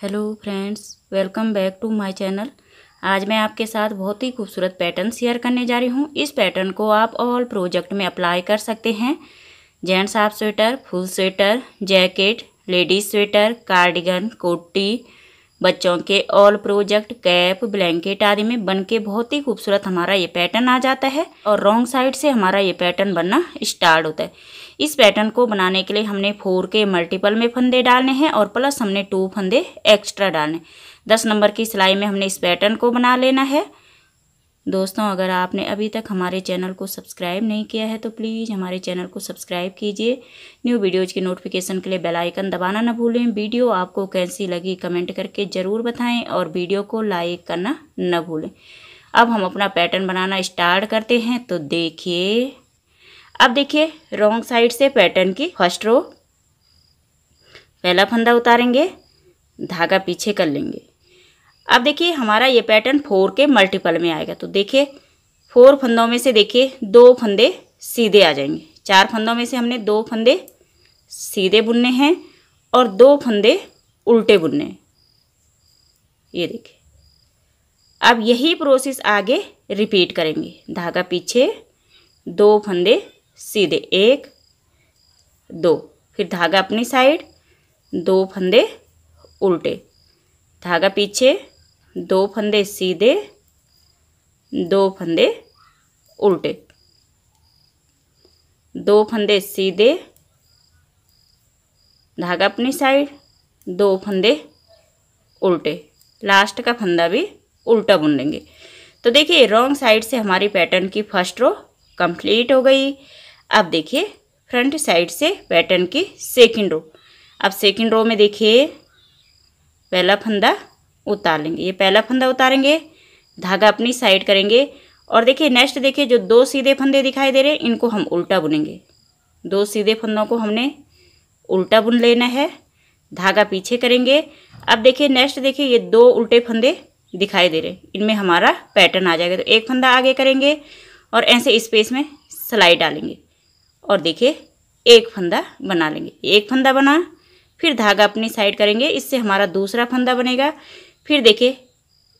hello friends welcome back to my channel आज मैं आपके साथ बहुत ही खूबसूरत पैटर्न शेयर करने जा रही हूँ इस पैटर्न को आप ऑल प्रोजेक्ट में अप्लाई कर सकते हैं gents half sweater full sweater jacket ladies sweater cardigan कोटी बच्चों के ऑल प्रोजेक्ट कैप ब्लैंकेट आदि में बन के बहुत ही खूबसूरत हमारा ये पैटर्न आ जाता है और रॉन्ग साइड से हमारा ये पैटर्न बनना स्टार्ट होता है इस पैटर्न को बनाने के लिए हमने फोर के मल्टीपल में फंदे डालने हैं और प्लस हमने टू फंदे एक्स्ट्रा डालने दस नंबर की सिलाई में हमने इस पैटर्न को बना लेना है दोस्तों अगर आपने अभी तक हमारे चैनल को सब्सक्राइब नहीं किया है तो प्लीज़ हमारे चैनल को सब्सक्राइब कीजिए न्यू वीडियोज़ के नोटिफिकेशन के लिए बेल आइकन दबाना ना भूलें वीडियो आपको कैसी लगी कमेंट करके ज़रूर बताएं और वीडियो को लाइक करना न भूलें अब हम अपना पैटर्न बनाना स्टार्ट करते हैं तो देखिए अब देखिए रॉन्ग साइड से पैटर्न की फर्स्ट रो पहला फंदा उतारेंगे धागा पीछे कर लेंगे अब देखिए हमारा ये पैटर्न फोर के मल्टीपल में आएगा तो देखिए फोर फंदों में से देखिए दो फंदे सीधे आ जाएंगे चार फंदों में से हमने दो फंदे सीधे बुनने हैं और दो फंदे उल्टे बुनने हैं ये देखिए अब यही प्रोसेस आगे रिपीट करेंगे धागा पीछे दो फंदे सीधे एक दो फिर धागा अपनी साइड दो फंदे उल्टे धागा पीछे दो फंदे सीधे दो फंदे उल्टे दो फंदे सीधे धागा अपनी साइड दो फंदे उल्टे लास्ट का फंदा भी उल्टा बुन लेंगे तो देखिए रॉन्ग साइड से हमारी पैटर्न की फर्स्ट रो कंप्लीट हो गई अब देखिए फ्रंट साइड से पैटर्न की सेकंड रो अब सेकंड रो में देखिए पहला फंदा उतार लेंगे ये पहला फंदा उतारेंगे धागा अपनी साइड करेंगे और देखिए नेक्स्ट देखिए जो दो सीधे फंदे दिखाई दे रहे हैं इनको हम उल्टा बुनेंगे दो सीधे फंदों को हमने उल्टा बुन लेना है धागा पीछे करेंगे अब देखिए नेक्स्ट देखिए ये दो उल्टे फंदे दिखाई दे रहे इनमें हमारा पैटर्न आ जाएगा तो एक फंदा आगे करेंगे और ऐसे स्पेस में सिलाई डालेंगे और देखिए एक फंदा बना लेंगे एक फंदा बना फिर धागा अपनी साइड करेंगे इससे हमारा दूसरा फंदा बनेगा फिर देखिए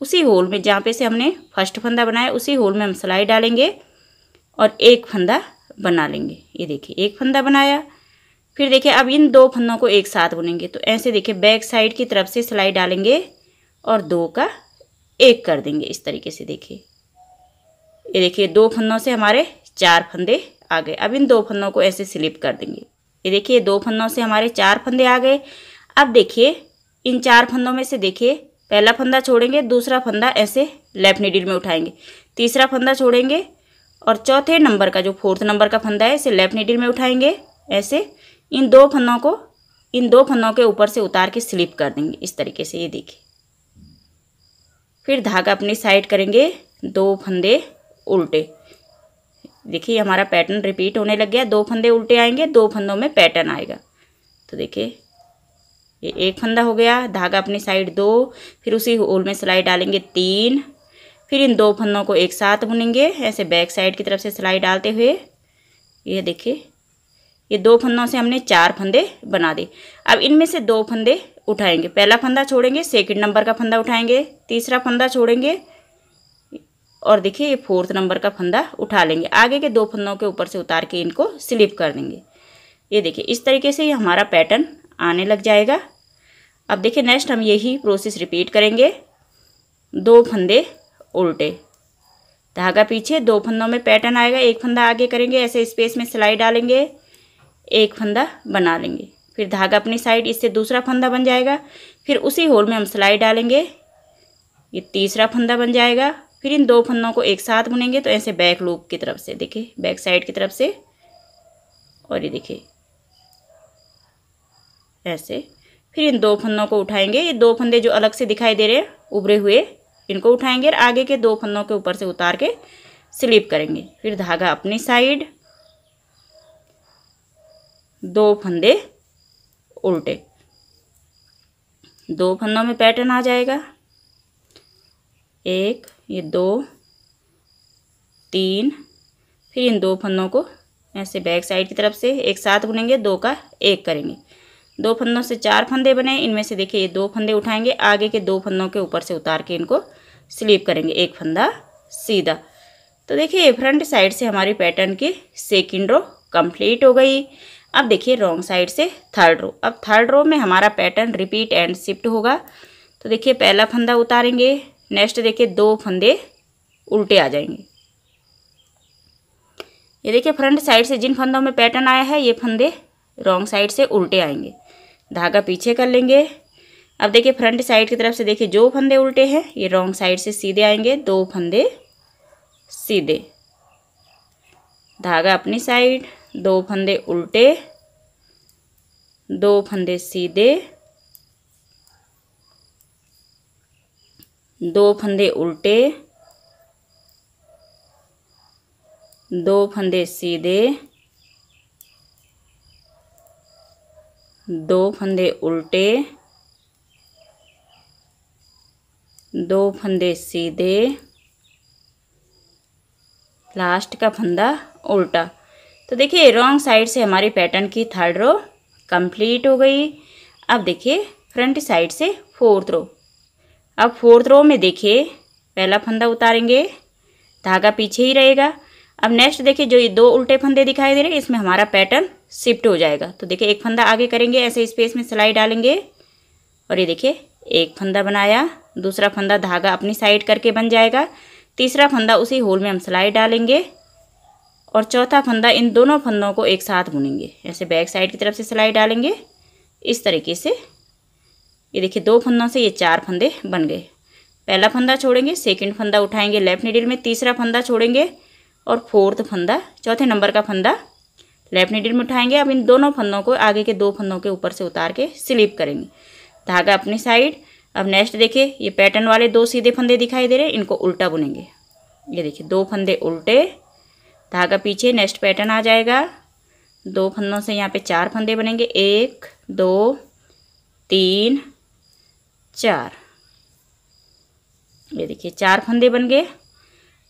उसी होल में जहाँ पे से हमने फर्स्ट फंदा बनाया उसी होल में हम सिलाई डालेंगे और एक फंदा बना लेंगे ये देखिए एक फंदा बनाया फिर देखिए अब इन दो फंदों को एक साथ बुनेंगे तो ऐसे देखिए बैक साइड की तरफ से सिलाई डालेंगे और दो का एक कर देंगे इस तरीके से देखिए ये देखिए दो फंदों से हमारे चार फंदे आ गए अब इन दो फंदों को ऐसे स्लिप कर देंगे ये देखिए दो फंदों से हमारे चार फंदे आ गए अब देखिए इन चार फंदों में से देखिए पहला फंदा छोड़ेंगे दूसरा फंदा ऐसे लेफ्ट नीडिल में उठाएंगे तीसरा फंदा छोड़ेंगे और चौथे नंबर का जो फोर्थ नंबर का फंदा है इसे लेफ्ट नीडिल में उठाएंगे ऐसे इन दो फंदों को इन दो फंदों के ऊपर से उतार के स्लिप कर देंगे इस तरीके से ये देखिए फिर धागा अपनी साइड करेंगे दो फंदे उल्टे देखिए हमारा पैटर्न रिपीट होने लग गया दो फंदे उल्टे आएंगे दो फंदों में पैटर्न आएगा तो देखिए ये एक फंदा हो गया धागा अपनी साइड दो फिर उसी होल में सिलाई डालेंगे तीन फिर इन दो फंदों को एक साथ बुनेंगे ऐसे बैक साइड की तरफ से सिलाई डालते हुए ये देखिए ये दो फंदों से हमने चार फंदे बना दिए अब इनमें से दो फंदे उठाएंगे पहला फंदा छोड़ेंगे सेकंड नंबर का फंदा उठाएंगे तीसरा फंदा छोड़ेंगे और देखिए ये फोर्थ नंबर का फंदा उठा लेंगे आगे के दो फंदों के ऊपर से उतार के इनको स्लिप कर देंगे ये देखिए इस तरीके से ये हमारा पैटर्न आने लग जाएगा अब देखिए नेक्स्ट हम यही प्रोसेस रिपीट करेंगे दो फंदे उल्टे धागा पीछे दो फंदों में पैटर्न आएगा एक फंदा आगे करेंगे ऐसे स्पेस में सिलाई डालेंगे एक फंदा बना लेंगे फिर धागा अपनी साइड इससे दूसरा फंदा बन जाएगा फिर उसी होल में हम सिलाई डालेंगे ये तीसरा फंदा बन जाएगा फिर इन दो फंदों को एक साथ बुनेंगे तो ऐसे बैक लूप की तरफ से देखिए बैक साइड की तरफ से और ये देखिए ऐसे फिर इन दो फन्नों को उठाएंगे ये दो फंदे जो अलग से दिखाई दे रहे हैं उभरे हुए इनको उठाएंगे और आगे के दो फंदों के ऊपर से उतार के स्लिप करेंगे फिर धागा अपनी साइड दो फंदे उल्टे दो फंदों में पैटर्न आ जाएगा एक ये दो तीन फिर इन दो फंदों को ऐसे बैक साइड की तरफ से एक साथ बुनेंगे दो का एक करेंगे दो फंदों से चार फंदे बने इनमें से देखिए ये दो फंदे उठाएंगे आगे के दो फंदों के ऊपर से उतार के इनको स्लीप करेंगे एक फंदा सीधा तो देखिए फ्रंट साइड से हमारी पैटर्न की सेकेंड रो कंप्लीट हो गई अब देखिए रॉन्ग साइड से थर्ड रो अब थर्ड रो में हमारा पैटर्न रिपीट एंड शिफ्ट होगा तो देखिए पहला फंदा उतारेंगे नेक्स्ट देखिए दो फंदे उल्टे आ जाएंगे ये देखिए फ्रंट साइड से जिन फंदों में पैटर्न आया है ये फंदे रॉन्ग साइड से उल्टे आएंगे धागा पीछे कर लेंगे अब देखिए फ्रंट साइड की तरफ से देखिए जो फंदे उल्टे हैं ये रॉन्ग साइड से सीधे आएंगे दो फंदे सीधे धागा अपनी साइड दो फंदे उल्टे दो फंदे सीधे दो फंदे उल्टे दो फंदे सीधे दो फंदे उल्टे दो फंदे सीधे लास्ट का फंदा उल्टा तो देखिए रॉन्ग साइड से हमारी पैटर्न की थर्ड रो कंप्लीट हो गई अब देखिए फ्रंट साइड से फोर्थ रो अब फोर्थ रो में देखिए पहला फंदा उतारेंगे धागा पीछे ही रहेगा अब नेक्स्ट देखिए जो ये दो उल्टे फंदे दिखाई दे रहे हैं इसमें हमारा पैटर्न शिफ्ट हो जाएगा तो देखिए एक फंदा आगे करेंगे ऐसे स्पेस में सिलाई डालेंगे और ये देखिए एक फंदा बनाया दूसरा फंदा धागा अपनी साइड करके बन जाएगा तीसरा फंदा उसी होल में हम सिलाई डालेंगे और चौथा फंदा इन दोनों फंदों को एक साथ बुनेंगे ऐसे बैक साइड की तरफ से सिलाई डालेंगे इस तरीके से ये देखिए दो फंदों से ये चार फंदे बन गए पहला फंदा छोड़ेंगे सेकंड फंदा उठाएंगे लेफ्ट निडिल में तीसरा फंदा छोड़ेंगे और फोर्थ फंदा चौथे नंबर का फंदा लेफ्ट नीडल में उठाएंगे अब इन दोनों फंदों को आगे के दो फंदों के ऊपर से उतार के स्लिप करेंगे धागा अपनी साइड अब नेक्स्ट देखिए ये पैटर्न वाले दो सीधे फंदे दिखाई दे रहे हैं इनको उल्टा बुनेंगे ये देखिए दो फंदे उल्टे धागा पीछे नेक्स्ट पैटर्न आ जाएगा दो फंदों से यहाँ पे चार फंदे बनेंगे एक दो तीन चार ये देखिए चार फंदे बन गए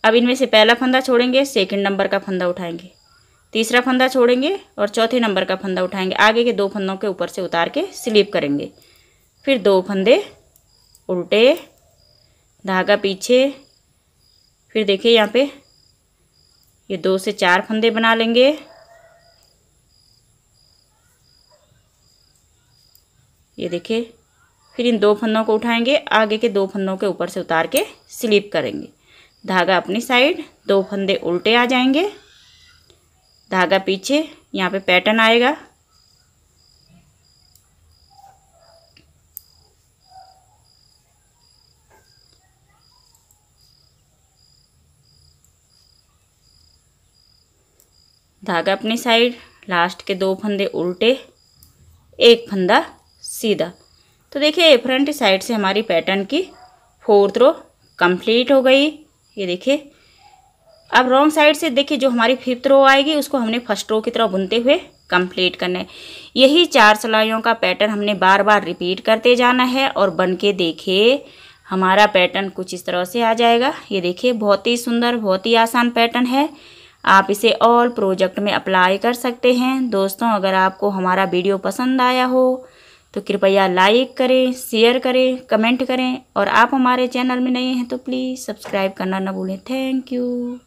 अब इनमें से पहला फंदा छोड़ेंगे सेकंड नंबर का फंदा उठाएंगे तीसरा फंदा छोड़ेंगे और चौथे नंबर का फंदा उठाएंगे आगे के दो फंदों के ऊपर से उतार के स्लिप करेंगे फिर दो फंदे उल्टे धागा पीछे फिर देखिए यहाँ पे ये दो से चार फंदे बना लेंगे ये देखिए फिर इन दो फंदों को उठाएंगे आगे के दो फंदों के ऊपर से उतार के स्लिप करेंगे धागा अपनी साइड दो फंदे उल्टे आ जाएंगे धागा पीछे यहाँ पे पैटर्न आएगा धागा अपनी साइड लास्ट के दो फंदे उल्टे एक फंदा सीधा तो देखिए फ्रंट साइड से हमारी पैटर्न की फोर्थ रो कंप्लीट हो गई ये देखिए अब रॉन्ग साइड से देखिए जो हमारी फिफ्थ रो आएगी उसको हमने फर्स्ट रो की तरह बुनते हुए कंप्लीट करना है यही चार सिलाइयों का पैटर्न हमने बार बार रिपीट करते जाना है और बन के देखे हमारा पैटर्न कुछ इस तरह से आ जाएगा ये देखिए बहुत ही सुंदर बहुत ही आसान पैटर्न है आप इसे ऑल प्रोजेक्ट में अप्लाई कर सकते हैं दोस्तों अगर आपको हमारा वीडियो पसंद आया हो तो कृपया लाइक करें शेयर करें कमेंट करें और आप हमारे चैनल में नए हैं तो प्लीज़ सब्सक्राइब करना ना भूलें थैंक यू